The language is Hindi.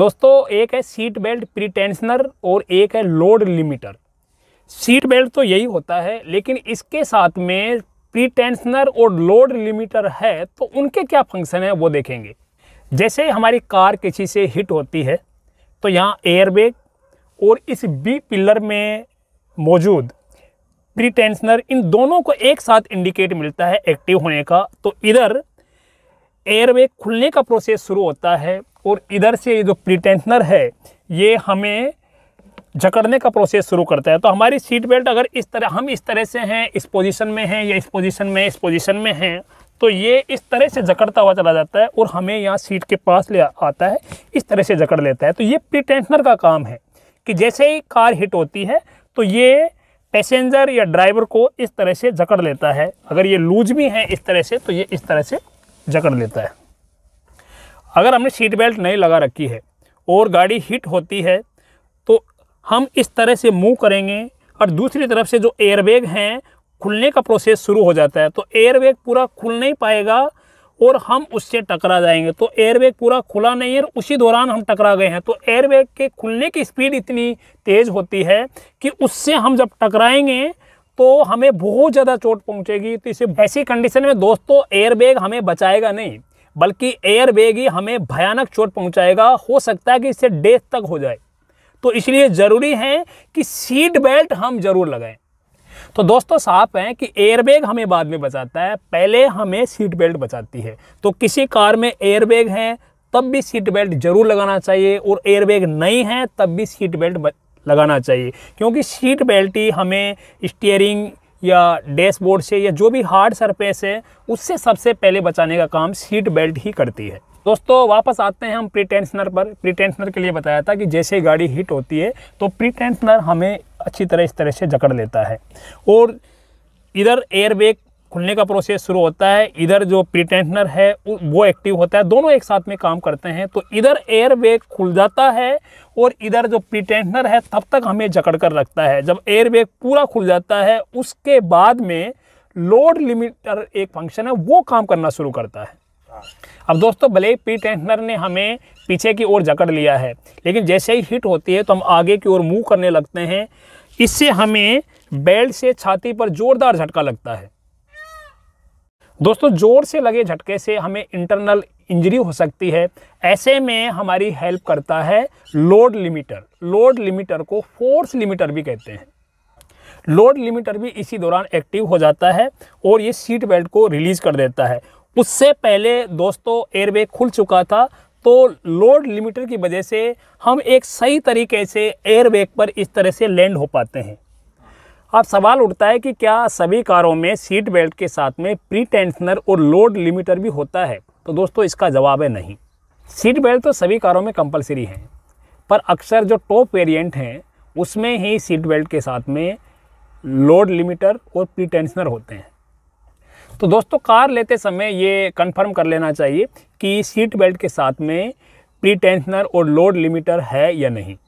दोस्तों एक है सीट बेल्ट प्रीटेंशनर और एक है लोड लिमिटर सीट बेल्ट तो यही होता है लेकिन इसके साथ में प्रीटेंशनर और लोड लिमिटर है तो उनके क्या फंक्शन है वो देखेंगे जैसे हमारी कार किसी से हिट होती है तो यहाँ एयरबैग और इस बी पिलर में मौजूद प्रीटेंशनर इन दोनों को एक साथ इंडिकेट मिलता है एक्टिव होने का तो इधर एयरबैग खुलने का प्रोसेस शुरू होता है और इधर से ये जो प्रीटेंशनर है ये हमें जकड़ने का प्रोसेस शुरू करता है तो हमारी सीट बेल्ट अगर इस तरह हम इस तरह से हैं इस पोजीशन में हैं या इस पोजीशन में इस पोजीशन में हैं तो ये इस तरह से जकड़ता हुआ चला जाता है और हमें यहाँ सीट के पास ले आता है इस तरह से जकड़ लेता है तो ये प्रीटेंशनर का काम है कि जैसे ही कार हिट होती है तो ये पैसेंजर या ड्राइवर को इस तरह से जकड़ लेता है अगर ये लूज भी है इस तरह से तो ये इस तरह से जकड़ लेता है अगर हमने सीट बेल्ट नहीं लगा रखी है और गाड़ी हिट होती है तो हम इस तरह से मूव करेंगे और दूसरी तरफ से जो एयरबैग हैं खुलने का प्रोसेस शुरू हो जाता है तो एयरबैग पूरा खुल नहीं पाएगा और हम उससे टकरा जाएंगे तो एयरबैग पूरा खुला नहीं है उसी दौरान हम टकरा गए हैं तो एयरबैग के खुलने की स्पीड इतनी तेज़ होती है कि उससे हम जब टकराएंगे तो हमें बहुत ज़्यादा चोट पहुंचेगी तो इसे ऐसी कंडीशन में दोस्तों एयरबैग हमें बचाएगा नहीं बल्कि एयर बैग ही हमें भयानक चोट पहुंचाएगा हो सकता है कि इससे डेथ तक हो जाए तो इसलिए ज़रूरी है कि सीट बेल्ट हम ज़रूर लगाएं तो दोस्तों साफ है कि एयरबैग हमें बाद में बचाता है पहले हमें सीट बेल्ट बचाती है तो किसी कार में एयरबैग है तब भी सीट बेल्ट जरूर लगाना चाहिए और एयरबैग नहीं है तब भी सीट बेल्ट लगाना चाहिए क्योंकि सीट बेल्ट ही हमें स्टीयरिंग या डैशबोर्ड से या जो भी हार्ड सरफेस है उससे सबसे पहले बचाने का काम सीट बेल्ट ही करती है दोस्तों वापस आते हैं हम प्री टेंशनर पर प्री के लिए बताया था कि जैसे गाड़ी हिट होती है तो प्री हमें अच्छी तरह इस तरह से जकड़ लेता है और इधर एयरबैग खुलने का प्रोसेस शुरू होता है इधर जो प्रीटेंशनर है वो एक्टिव होता है दोनों एक साथ में काम करते हैं तो इधर एयर बैग खुल जाता है और इधर जो प्रीटेंशनर है तब तक हमें जकड़ कर रखता है जब एयर बैग पूरा खुल जाता है उसके बाद में लोड लिमिटर एक फंक्शन है वो काम करना शुरू करता है अब दोस्तों भले ही पी टेंशनर ने हमें पीछे की ओर जकड़ लिया है लेकिन जैसे ही हिट होती है तो हम आगे की ओर मूव करने लगते हैं इससे हमें बेल्ट से छाती पर ज़ोरदार झटका लगता है दोस्तों ज़ोर से लगे झटके से हमें इंटरनल इंजरी हो सकती है ऐसे में हमारी हेल्प करता है लोड लिमिटर लोड लिमिटर को फोर्स लिमिटर भी कहते हैं लोड लिमिटर भी इसी दौरान एक्टिव हो जाता है और ये सीट बेल्ट को रिलीज़ कर देता है उससे पहले दोस्तों एयरबैग खुल चुका था तो लोड लिमिटर की वजह से हम एक सही तरीके से एयरबैग पर इस तरह से लैंड हो पाते हैं अब सवाल उठता है कि क्या सभी कारों में सीट बेल्ट के साथ में प्री टेंशनर और लोड लिमिटर भी होता है तो दोस्तों इसका जवाब है नहीं सीट बेल्ट तो सभी कारों में कंपलसरी है पर अक्सर जो टॉप वेरिएंट हैं उसमें ही सीट बेल्ट के साथ में लोड लिमिटर और प्री टेंशनर होते हैं तो दोस्तों कार लेते समय ये कंफर्म कर लेना चाहिए कि सीट बेल्ट के साथ में प्री टेंशनर और लोड लिमिटर है या नहीं